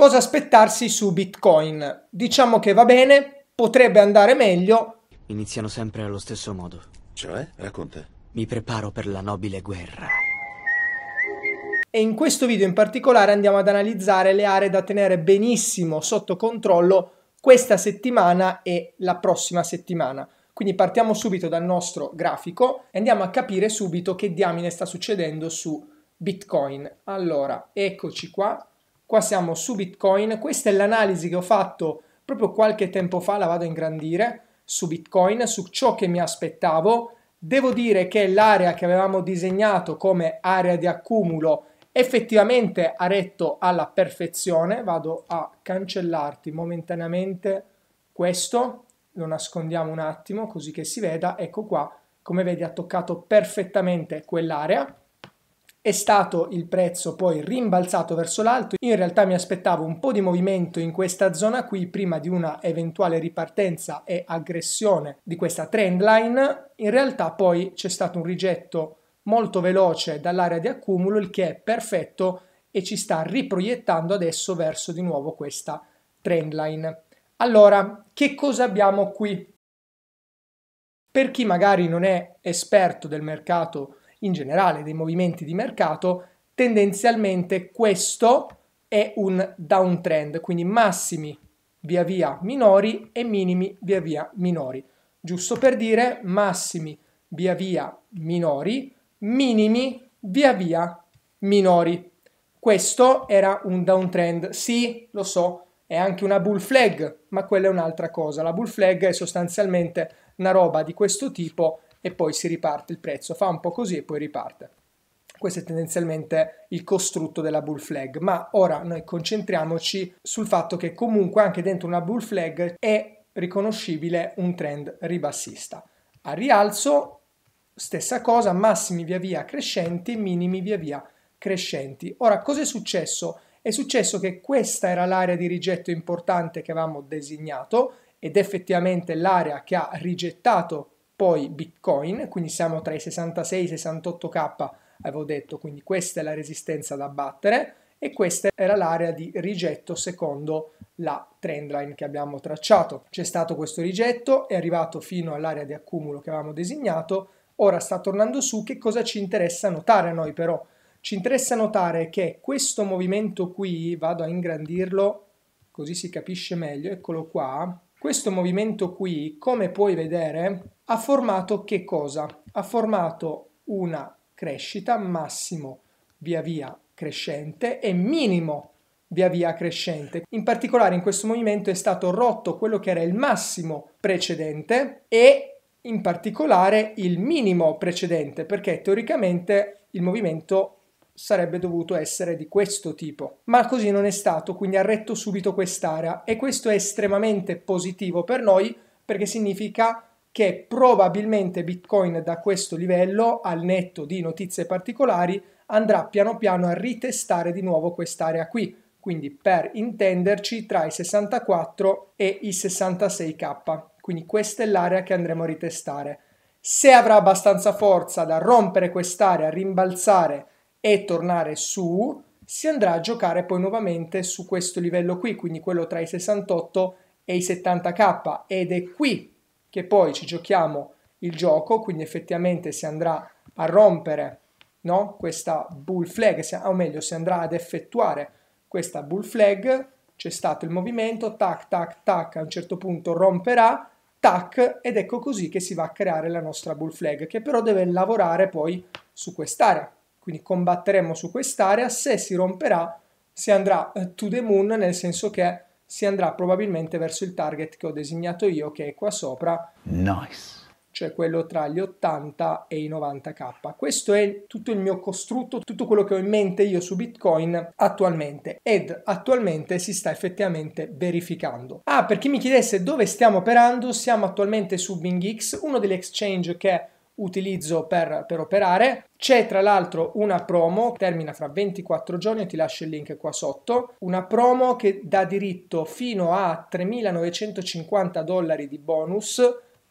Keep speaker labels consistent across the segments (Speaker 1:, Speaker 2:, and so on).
Speaker 1: Cosa aspettarsi su Bitcoin? Diciamo che va bene, potrebbe andare meglio. Iniziano sempre allo stesso modo. Cioè, racconta. Mi preparo per la nobile guerra. E in questo video in particolare andiamo ad analizzare le aree da tenere benissimo sotto controllo questa settimana e la prossima settimana. Quindi partiamo subito dal nostro grafico e andiamo a capire subito che diamine sta succedendo su Bitcoin. Allora, eccoci qua. Qua siamo su Bitcoin, questa è l'analisi che ho fatto proprio qualche tempo fa, la vado a ingrandire, su Bitcoin, su ciò che mi aspettavo. Devo dire che l'area che avevamo disegnato come area di accumulo effettivamente ha retto alla perfezione. Vado a cancellarti momentaneamente questo, lo nascondiamo un attimo così che si veda. Ecco qua, come vedi ha toccato perfettamente quell'area. È stato il prezzo poi rimbalzato verso l'alto, in realtà mi aspettavo un po' di movimento in questa zona qui prima di una eventuale ripartenza e aggressione di questa trend line, in realtà poi c'è stato un rigetto molto veloce dall'area di accumulo il che è perfetto e ci sta riproiettando adesso verso di nuovo questa trend line. Allora, che cosa abbiamo qui? Per chi magari non è esperto del mercato in generale dei movimenti di mercato, tendenzialmente questo è un downtrend, quindi massimi via via minori e minimi via via minori. Giusto per dire massimi via via minori, minimi via via minori. Questo era un downtrend, sì, lo so, è anche una bull flag, ma quella è un'altra cosa. La bull flag è sostanzialmente una roba di questo tipo e poi si riparte il prezzo, fa un po' così e poi riparte. Questo è tendenzialmente il costrutto della bull flag, ma ora noi concentriamoci sul fatto che comunque anche dentro una bull flag è riconoscibile un trend ribassista. A rialzo stessa cosa, massimi via via crescenti, minimi via via crescenti. Ora cosa è successo? È successo che questa era l'area di rigetto importante che avevamo designato ed effettivamente l'area che ha rigettato poi Bitcoin, quindi siamo tra i 66 e i 68k, avevo detto, quindi questa è la resistenza da battere e questa era l'area di rigetto secondo la trendline che abbiamo tracciato. C'è stato questo rigetto, è arrivato fino all'area di accumulo che avevamo designato, ora sta tornando su, che cosa ci interessa notare a noi però? Ci interessa notare che questo movimento qui, vado a ingrandirlo così si capisce meglio, eccolo qua, questo movimento qui, come puoi vedere, ha formato che cosa? Ha formato una crescita massimo via via crescente e minimo via via crescente. In particolare in questo movimento è stato rotto quello che era il massimo precedente e in particolare il minimo precedente perché teoricamente il movimento sarebbe dovuto essere di questo tipo. Ma così non è stato, quindi ha retto subito quest'area e questo è estremamente positivo per noi perché significa che probabilmente Bitcoin da questo livello, al netto di notizie particolari, andrà piano piano a ritestare di nuovo quest'area qui, quindi per intenderci tra i 64 e i 66k, quindi questa è l'area che andremo a ritestare. Se avrà abbastanza forza da rompere quest'area, rimbalzare e tornare su, si andrà a giocare poi nuovamente su questo livello qui, quindi quello tra i 68 e i 70k ed è qui che poi ci giochiamo il gioco, quindi effettivamente si andrà a rompere no? questa bull flag, o meglio si andrà ad effettuare questa bull flag, c'è stato il movimento, tac, tac, tac, a un certo punto romperà, tac, ed ecco così che si va a creare la nostra bull flag, che però deve lavorare poi su quest'area. Quindi combatteremo su quest'area, se si romperà si andrà eh, to the moon, nel senso che si andrà probabilmente verso il target che ho designato io, che è qua sopra. Nice cioè quello tra gli 80 e i 90k. Questo è tutto il mio costrutto, tutto quello che ho in mente io su Bitcoin attualmente ed attualmente si sta effettivamente verificando. Ah, per chi mi chiedesse dove stiamo operando, siamo attualmente su BingX, uno degli exchange che utilizzo per, per operare. C'è tra l'altro una promo, termina fra 24 giorni, ti lascio il link qua sotto, una promo che dà diritto fino a 3.950 dollari di bonus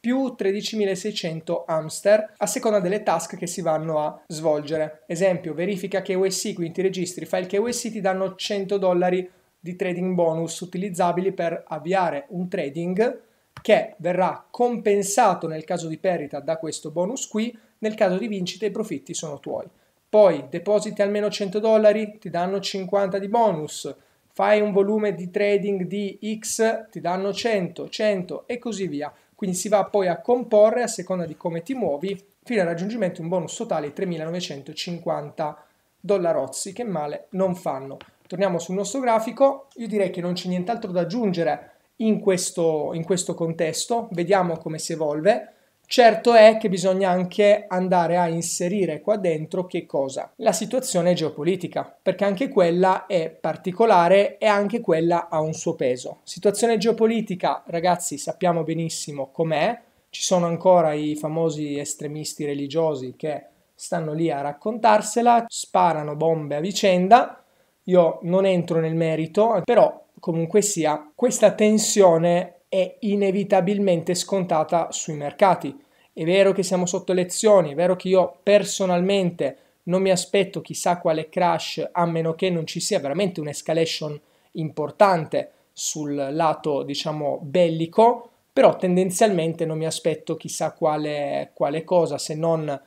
Speaker 1: più 13.600 hamster a seconda delle task che si vanno a svolgere. Esempio, verifica KYC, quindi ti registri, fai il KYC, ti danno 100 dollari di trading bonus utilizzabili per avviare un trading che verrà compensato nel caso di perdita da questo bonus qui, nel caso di vincita i profitti sono tuoi. Poi depositi almeno 100 dollari, ti danno 50 di bonus, fai un volume di trading di X, ti danno 100, 100 e così via. Quindi si va poi a comporre a seconda di come ti muovi fino al raggiungimento di un bonus totale di 3.950 dollarozzi che male non fanno. Torniamo sul nostro grafico, io direi che non c'è nient'altro da aggiungere in questo, in questo contesto, vediamo come si evolve. Certo è che bisogna anche andare a inserire qua dentro che cosa? La situazione geopolitica, perché anche quella è particolare e anche quella ha un suo peso. Situazione geopolitica, ragazzi, sappiamo benissimo com'è, ci sono ancora i famosi estremisti religiosi che stanno lì a raccontarsela, sparano bombe a vicenda. Io non entro nel merito, però Comunque sia, questa tensione è inevitabilmente scontata sui mercati. È vero che siamo sotto elezioni, è vero che io personalmente non mi aspetto chissà quale crash a meno che non ci sia veramente un'escalation importante sul lato, diciamo, bellico, però tendenzialmente non mi aspetto chissà quale, quale cosa se non eh,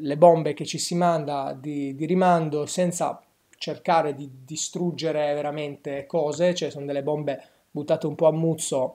Speaker 1: le bombe che ci si manda di, di rimando senza cercare di distruggere veramente cose, cioè sono delle bombe buttate un po' a muzzo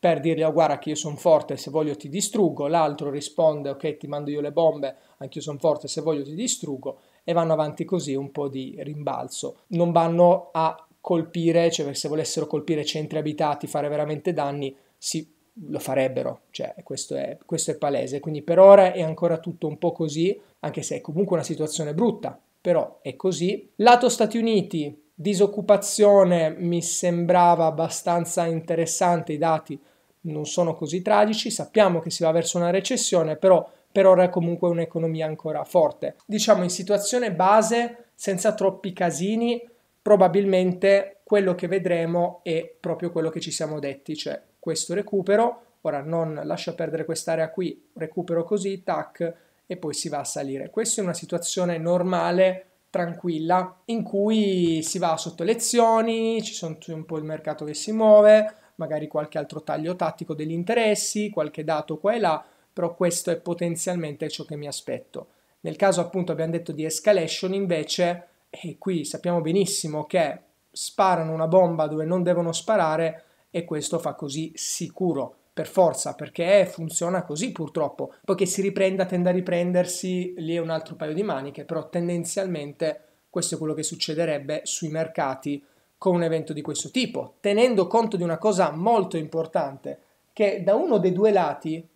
Speaker 1: per dirgli oh, guarda che io sono forte, se voglio ti distruggo, l'altro risponde ok ti mando io le bombe, anch'io sono forte, se voglio ti distruggo e vanno avanti così un po' di rimbalzo. Non vanno a colpire, cioè se volessero colpire centri abitati, fare veramente danni, si, lo farebbero, cioè questo è, questo è palese, quindi per ora è ancora tutto un po' così, anche se è comunque una situazione brutta, però è così. Lato Stati Uniti, disoccupazione mi sembrava abbastanza interessante, i dati non sono così tragici, sappiamo che si va verso una recessione, però per ora è comunque un'economia ancora forte. Diciamo in situazione base, senza troppi casini, probabilmente quello che vedremo è proprio quello che ci siamo detti, cioè questo recupero, ora non lascia perdere quest'area qui, recupero così, tac, e poi si va a salire. Questa è una situazione normale, tranquilla, in cui si va sotto lezioni, ci sono un po' il mercato che si muove, magari qualche altro taglio tattico degli interessi, qualche dato qua e là, però questo è potenzialmente ciò che mi aspetto. Nel caso appunto abbiamo detto di escalation invece, e qui sappiamo benissimo che sparano una bomba dove non devono sparare e questo fa così sicuro per forza, perché funziona così purtroppo. Poi che si riprenda, tende a riprendersi, lì è un altro paio di maniche, però tendenzialmente questo è quello che succederebbe sui mercati con un evento di questo tipo, tenendo conto di una cosa molto importante, che da uno dei due lati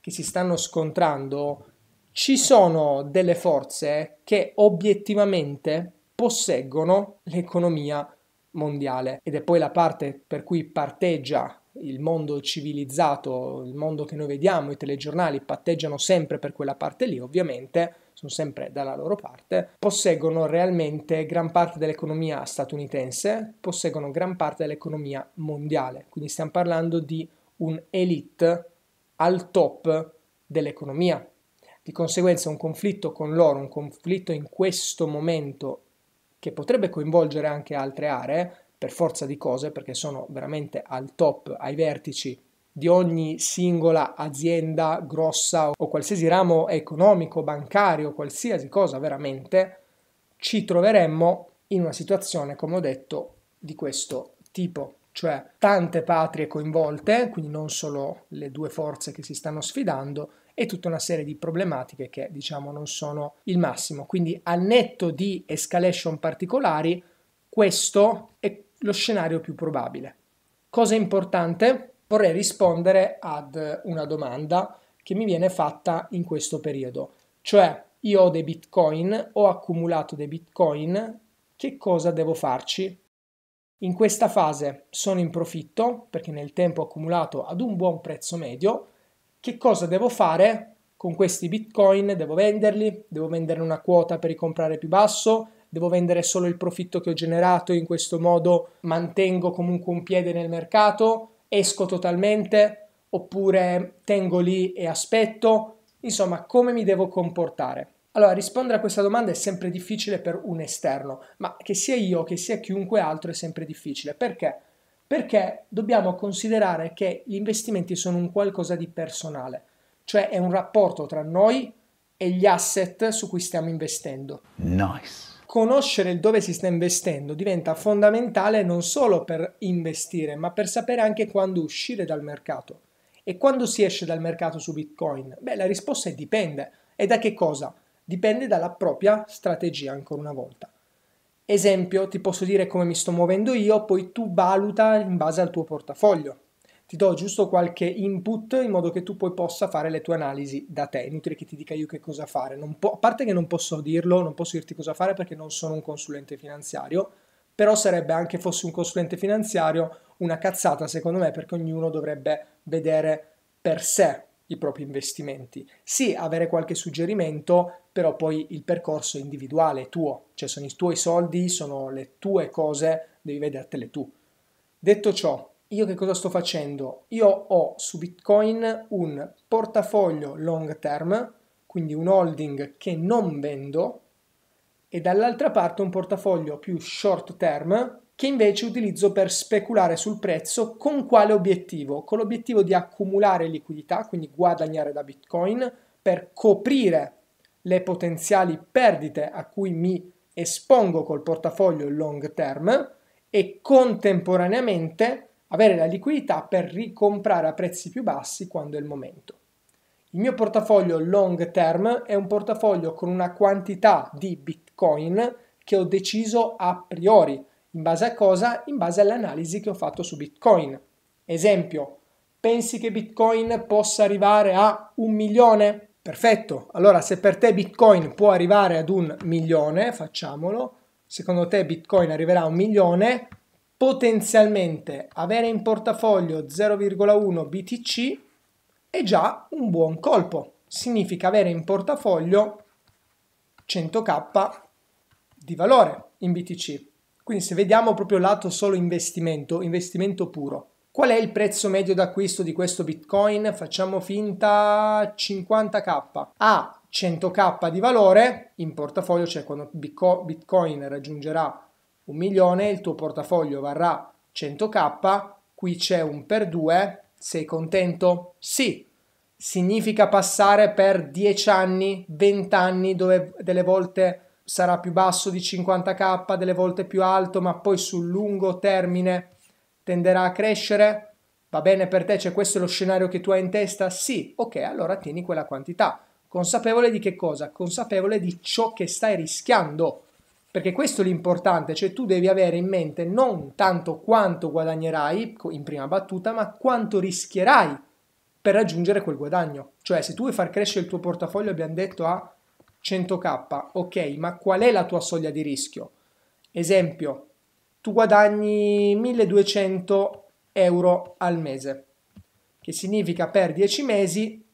Speaker 1: che si stanno scontrando ci sono delle forze che obiettivamente posseggono l'economia mondiale ed è poi la parte per cui parteggia il mondo civilizzato, il mondo che noi vediamo, i telegiornali patteggiano sempre per quella parte lì, ovviamente sono sempre dalla loro parte, posseggono realmente gran parte dell'economia statunitense, posseggono gran parte dell'economia mondiale, quindi stiamo parlando di un'elite al top dell'economia. Di conseguenza un conflitto con loro, un conflitto in questo momento che potrebbe coinvolgere anche altre aree, per forza di cose perché sono veramente al top, ai vertici di ogni singola azienda grossa o qualsiasi ramo economico, bancario, qualsiasi cosa veramente, ci troveremmo in una situazione, come ho detto, di questo tipo, cioè tante patrie coinvolte, quindi non solo le due forze che si stanno sfidando, e tutta una serie di problematiche che diciamo non sono il massimo. Quindi al netto di escalation particolari, questo è lo scenario più probabile. Cosa importante? Vorrei rispondere ad una domanda che mi viene fatta in questo periodo, cioè io ho dei bitcoin, ho accumulato dei bitcoin, che cosa devo farci? In questa fase sono in profitto perché nel tempo ho accumulato ad un buon prezzo medio, che cosa devo fare con questi bitcoin? Devo venderli? Devo vendere una quota per ricomprare più basso? devo vendere solo il profitto che ho generato, in questo modo mantengo comunque un piede nel mercato, esco totalmente, oppure tengo lì e aspetto, insomma come mi devo comportare. Allora, rispondere a questa domanda è sempre difficile per un esterno, ma che sia io, che sia chiunque altro, è sempre difficile. Perché? Perché dobbiamo considerare che gli investimenti sono un qualcosa di personale, cioè è un rapporto tra noi e gli asset su cui stiamo investendo.
Speaker 2: Nice
Speaker 1: conoscere dove si sta investendo diventa fondamentale non solo per investire, ma per sapere anche quando uscire dal mercato. E quando si esce dal mercato su Bitcoin? Beh, la risposta è dipende. E da che cosa? Dipende dalla propria strategia, ancora una volta. Esempio, ti posso dire come mi sto muovendo io, poi tu valuta in base al tuo portafoglio ti do giusto qualche input in modo che tu poi possa fare le tue analisi da te. Inutile che ti dica io che cosa fare. Po- a parte che non posso dirlo, non posso dirti cosa fare perché non sono un consulente finanziario, però sarebbe anche fossi un consulente finanziario una cazzata secondo me perché ognuno dovrebbe vedere per sé i propri investimenti. Sì, avere qualche suggerimento, però poi il percorso è individuale, è tuo, cioè sono i tuoi soldi, sono le tue cose, devi vedertele tu. Detto ciò, io che cosa sto facendo? Io ho su Bitcoin un portafoglio long term, quindi un holding che non vendo, e dall'altra parte un portafoglio più short term che invece utilizzo per speculare sul prezzo con quale obiettivo? Con l'obiettivo di accumulare liquidità, quindi guadagnare da Bitcoin per coprire le potenziali perdite a cui mi espongo col portafoglio long term e contemporaneamente avere la liquidità per ricomprare a prezzi più bassi quando è il momento. Il mio portafoglio long term è un portafoglio con una quantità di bitcoin che ho deciso a priori. In base a cosa? In base all'analisi che ho fatto su bitcoin. Esempio, pensi che bitcoin possa arrivare a un milione? Perfetto, allora se per te bitcoin può arrivare ad un milione, facciamolo, secondo te bitcoin arriverà a un milione, potenzialmente avere in portafoglio 0,1 BTC è già un buon colpo. Significa avere in portafoglio 100k di valore in BTC. Quindi se vediamo proprio lato solo investimento, investimento puro. Qual è il prezzo medio d'acquisto di questo Bitcoin? Facciamo finta 50k. A 100k di valore in portafoglio, cioè quando Bitcoin raggiungerà un milione, il tuo portafoglio varrà 100k, qui c'è un per 2, sei contento? Sì, significa passare per 10 anni, 20 anni dove delle volte sarà più basso di 50k, delle volte più alto, ma poi sul lungo termine tenderà a crescere? Va bene per te? Cioè questo è lo scenario che tu hai in testa? Sì, ok, allora tieni quella quantità. Consapevole di che cosa? Consapevole di ciò che stai rischiando perché questo è l'importante, cioè tu devi avere in mente non tanto quanto guadagnerai in prima battuta, ma quanto rischierai per raggiungere quel guadagno. Cioè se tu vuoi far crescere il tuo portafoglio, abbiamo detto a 100k, ok, ma qual è la tua soglia di rischio? Esempio, tu guadagni 1200 euro al mese, che significa per 10 mesi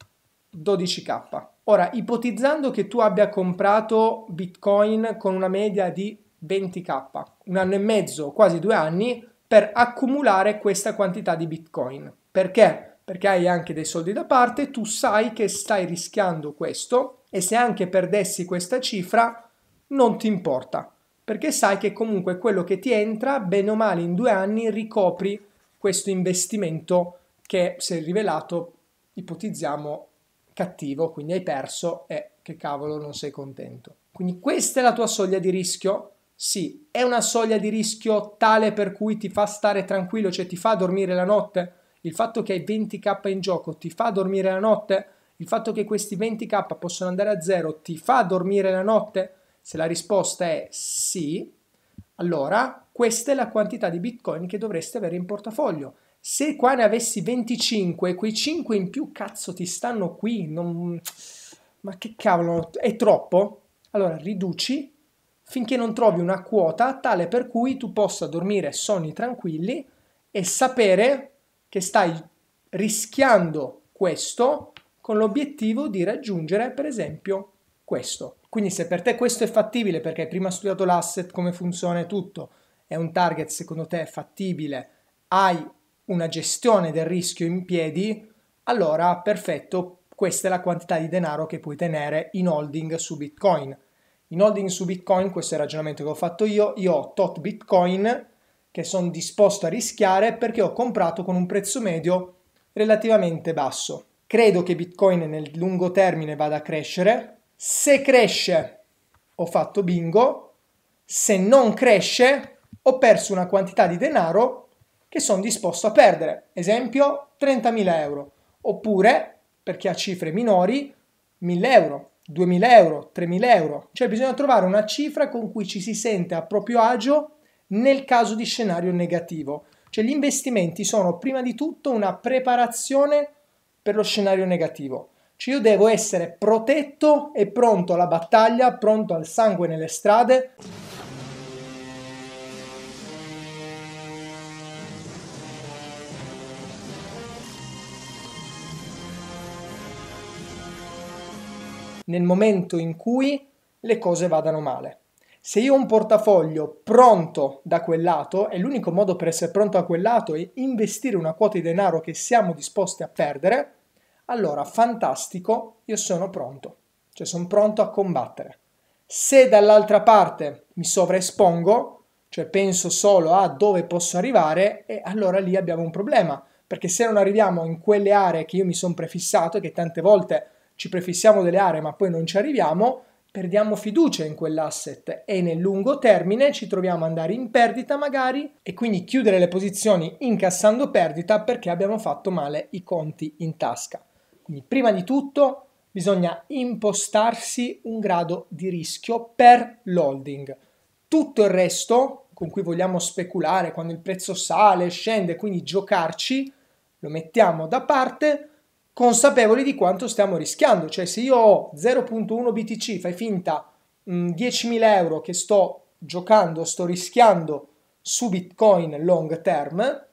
Speaker 1: 12k. Ora, ipotizzando che tu abbia comprato Bitcoin con una media di 20k, un anno e mezzo, quasi due anni, per accumulare questa quantità di Bitcoin. Perché? Perché hai anche dei soldi da parte, tu sai che stai rischiando questo e se anche perdessi questa cifra non ti importa, perché sai che comunque quello che ti entra, bene o male in due anni, ricopri questo investimento che si è rivelato, ipotizziamo, cattivo, quindi hai perso e che cavolo non sei contento. Quindi questa è la tua soglia di rischio? Sì, è una soglia di rischio tale per cui ti fa stare tranquillo, cioè ti fa dormire la notte? Il fatto che hai 20k in gioco ti fa dormire la notte? Il fatto che questi 20k possono andare a zero ti fa dormire la notte? Se la risposta è sì, allora questa è la quantità di bitcoin che dovresti avere in portafoglio se qua ne avessi 25, quei 5 in più cazzo ti stanno qui, non... ma che cavolo, è troppo? Allora riduci finché non trovi una quota tale per cui tu possa dormire sonni tranquilli e sapere che stai rischiando questo con l'obiettivo di raggiungere per esempio questo. Quindi se per te questo è fattibile perché hai prima studiato l'asset, come funziona e tutto, è un target secondo te fattibile, hai una gestione del rischio in piedi, allora perfetto, questa è la quantità di denaro che puoi tenere in holding su Bitcoin. In holding su Bitcoin, questo è il ragionamento che ho fatto io, io ho tot Bitcoin che sono disposto a rischiare perché ho comprato con un prezzo medio relativamente basso. Credo che Bitcoin nel lungo termine vada a crescere. Se cresce ho fatto bingo, se non cresce ho perso una quantità di denaro che sono disposto a perdere, esempio 30.000 euro, oppure per chi ha cifre minori 1.000 euro, 2.000 euro, 3.000 euro, cioè bisogna trovare una cifra con cui ci si sente a proprio agio nel caso di scenario negativo. Cioè gli investimenti sono prima di tutto una preparazione per lo scenario negativo. Cioè io devo essere protetto e pronto alla battaglia, pronto al sangue nelle strade nel momento in cui le cose vadano male. Se io ho un portafoglio pronto da quel lato, e l'unico modo per essere pronto da quel lato è investire una quota di denaro che siamo disposti a perdere, allora fantastico, io sono pronto, cioè sono pronto a combattere. Se dall'altra parte mi sovraespongo, cioè penso solo a dove posso arrivare, e allora lì abbiamo un problema, perché se non arriviamo in quelle aree che io mi sono prefissato e che tante volte ci prefissiamo delle aree ma poi non ci arriviamo, perdiamo fiducia in quell'asset e nel lungo termine ci troviamo ad andare in perdita magari e quindi chiudere le posizioni incassando perdita perché abbiamo fatto male i conti in tasca. Quindi prima di tutto bisogna impostarsi un grado di rischio per l'holding. Tutto il resto con cui vogliamo speculare quando il prezzo sale, scende, quindi giocarci, lo mettiamo da parte consapevoli di quanto stiamo rischiando, cioè se io ho 0.1 BTC, fai finta 10.000 mm, euro che sto giocando, sto rischiando su Bitcoin long term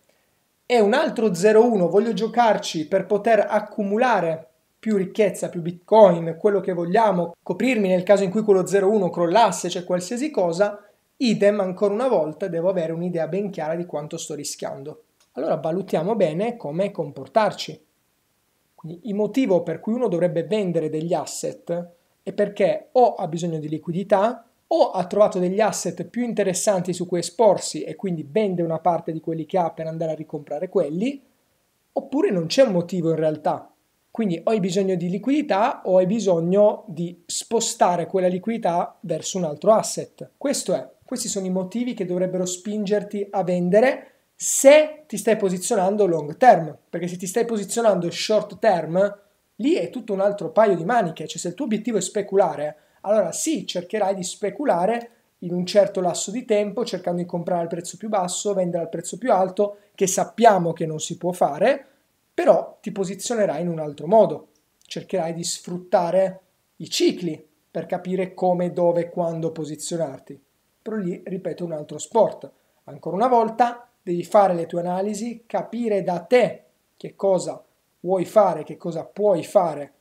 Speaker 1: e un altro 0.1 voglio giocarci per poter accumulare più ricchezza, più Bitcoin, quello che vogliamo, coprirmi nel caso in cui quello 0.1 crollasse, cioè qualsiasi cosa, idem ancora una volta devo avere un'idea ben chiara di quanto sto rischiando. Allora valutiamo bene come comportarci. Quindi il motivo per cui uno dovrebbe vendere degli asset è perché o ha bisogno di liquidità o ha trovato degli asset più interessanti su cui esporsi e quindi vende una parte di quelli che ha per andare a ricomprare quelli, oppure non c'è un motivo in realtà. Quindi o hai bisogno di liquidità o hai bisogno di spostare quella liquidità verso un altro asset. Questo è, questi sono i motivi che dovrebbero spingerti a vendere se ti stai posizionando long term, perché se ti stai posizionando short term, lì è tutto un altro paio di maniche, cioè se il tuo obiettivo è speculare, allora sì, cercherai di speculare in un certo lasso di tempo, cercando di comprare al prezzo più basso, vendere al prezzo più alto, che sappiamo che non si può fare, però ti posizionerai in un altro modo, cercherai di sfruttare i cicli per capire come, dove, quando posizionarti. Però lì, ripeto, un altro sport. Ancora una volta, devi fare le tue analisi, capire da te che cosa vuoi fare, che cosa puoi fare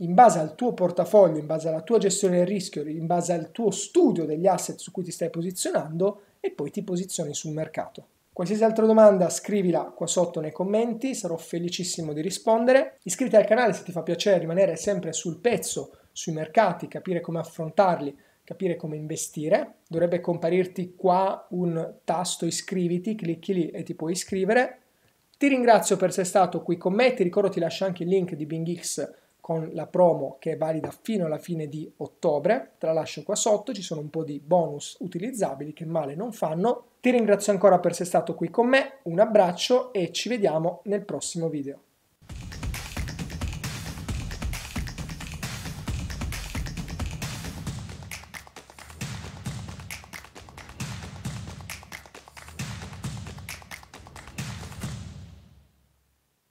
Speaker 1: in base al tuo portafoglio, in base alla tua gestione del rischio, in base al tuo studio degli asset su cui ti stai posizionando e poi ti posizioni sul mercato. Qualsiasi altra domanda scrivila qua sotto nei commenti, sarò felicissimo di rispondere. Iscriviti al canale se ti fa piacere rimanere sempre sul pezzo sui mercati, capire come affrontarli capire come investire. Dovrebbe comparirti qua un tasto iscriviti, clicchi lì e ti puoi iscrivere. Ti ringrazio per essere stato qui con me, ti ricordo ti lascio anche il link di BingX con la promo che è valida fino alla fine di ottobre, te la lascio qua sotto, ci sono un po' di bonus utilizzabili che male non fanno. Ti ringrazio ancora per essere stato qui con me, un abbraccio e ci vediamo nel prossimo video.